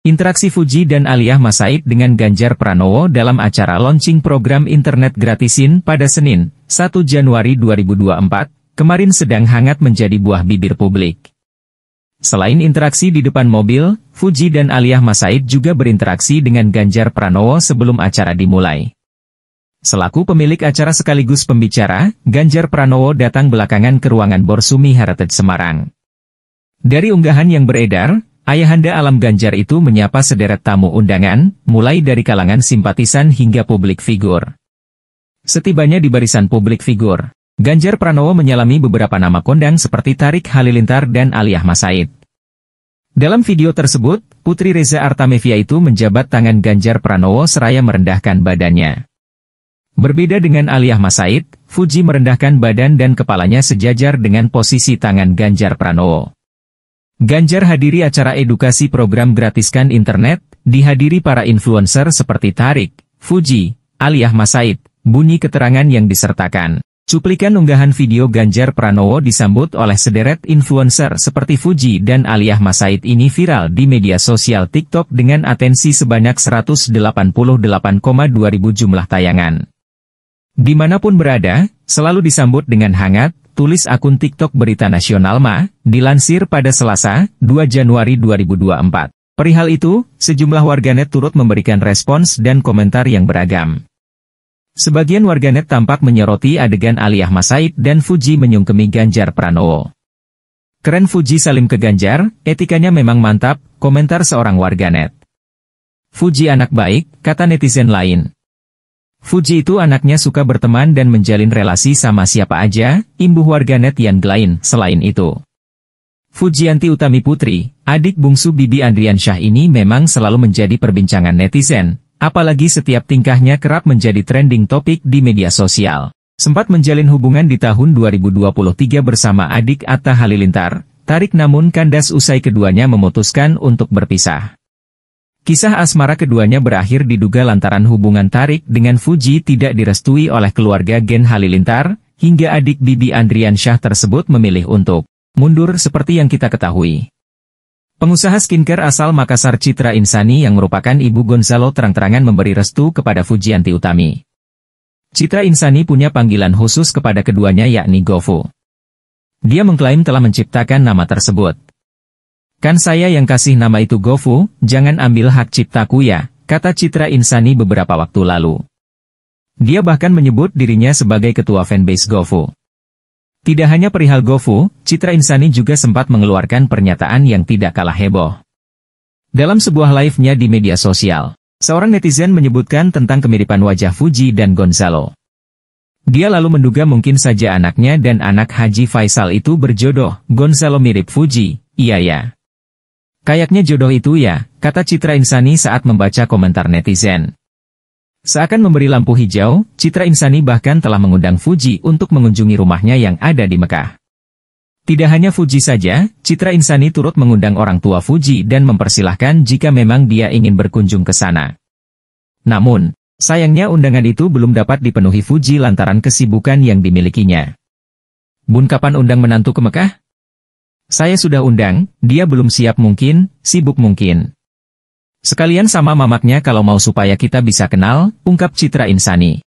Interaksi Fuji dan Aliyah Masaid dengan Ganjar Pranowo dalam acara launching program internet gratisin pada Senin, 1 Januari 2024, kemarin sedang hangat menjadi buah bibir publik. Selain interaksi di depan mobil, Fuji dan Aliyah Masaid juga berinteraksi dengan Ganjar Pranowo sebelum acara dimulai. Selaku pemilik acara sekaligus pembicara, Ganjar Pranowo datang belakangan ke ruangan Borsumi Heritage Semarang. Dari unggahan yang beredar, Ayahanda Alam Ganjar itu menyapa sederet tamu undangan, mulai dari kalangan simpatisan hingga publik figur. Setibanya di barisan publik figur, Ganjar Pranowo menyalami beberapa nama kondang seperti Tarik Halilintar dan Ali Ahmad Said. Dalam video tersebut, Putri Reza Artamevia itu menjabat tangan Ganjar Pranowo seraya merendahkan badannya. Berbeda dengan Ali Ahmad Said, Fuji merendahkan badan dan kepalanya sejajar dengan posisi tangan Ganjar Pranowo. Ganjar hadiri acara edukasi program gratiskan internet, dihadiri para influencer seperti Tarik, Fuji, Aliyah Masaid, bunyi keterangan yang disertakan. Cuplikan unggahan video Ganjar Pranowo disambut oleh sederet influencer seperti Fuji dan Aliyah Masaid ini viral di media sosial TikTok dengan atensi sebanyak 188,2 ribu jumlah tayangan. Dimanapun berada, selalu disambut dengan hangat, tulis akun TikTok Berita Nasional MA, dilansir pada Selasa, 2 Januari 2024. Perihal itu, sejumlah warganet turut memberikan respons dan komentar yang beragam. Sebagian warganet tampak menyoroti adegan Aliyah Masaid dan Fuji menyungkemi Ganjar Pranowo. Keren Fuji Salim ke Ganjar, etikanya memang mantap, komentar seorang warganet. Fuji anak baik, kata netizen lain. Fuji itu anaknya suka berteman dan menjalin relasi sama siapa aja, imbuh warganet yang lain selain itu. Fujianti Utami Putri, adik bungsu Bibi Andrian Syah ini memang selalu menjadi perbincangan netizen, apalagi setiap tingkahnya kerap menjadi trending topik di media sosial. Sempat menjalin hubungan di tahun 2023 bersama adik Atta Halilintar, tarik namun kandas usai keduanya memutuskan untuk berpisah. Kisah asmara keduanya berakhir diduga lantaran hubungan Tarik dengan Fuji tidak direstui oleh keluarga Gen Halilintar, hingga adik Bibi Andrian Syah tersebut memilih untuk mundur seperti yang kita ketahui. Pengusaha skincare asal Makassar Citra Insani yang merupakan ibu Gonzalo terang-terangan memberi restu kepada Fuji Anti Utami. Citra Insani punya panggilan khusus kepada keduanya yakni Gofu. Dia mengklaim telah menciptakan nama tersebut. Kan saya yang kasih nama itu Gofu, jangan ambil hak ciptaku ya, kata Citra Insani beberapa waktu lalu. Dia bahkan menyebut dirinya sebagai ketua fanbase Gofu. Tidak hanya perihal Gofu, Citra Insani juga sempat mengeluarkan pernyataan yang tidak kalah heboh. Dalam sebuah live-nya di media sosial, seorang netizen menyebutkan tentang kemiripan wajah Fuji dan Gonzalo. Dia lalu menduga mungkin saja anaknya dan anak Haji Faisal itu berjodoh, Gonzalo mirip Fuji, iya ya. Kayaknya jodoh itu ya, kata Citra Insani saat membaca komentar netizen. Seakan memberi lampu hijau, Citra Insani bahkan telah mengundang Fuji untuk mengunjungi rumahnya yang ada di Mekah. Tidak hanya Fuji saja, Citra Insani turut mengundang orang tua Fuji dan mempersilahkan jika memang dia ingin berkunjung ke sana. Namun, sayangnya undangan itu belum dapat dipenuhi Fuji lantaran kesibukan yang dimilikinya. Bun kapan undang menantu ke Mekah? Saya sudah undang, dia belum siap mungkin, sibuk mungkin. Sekalian sama mamaknya kalau mau supaya kita bisa kenal, ungkap Citra Insani.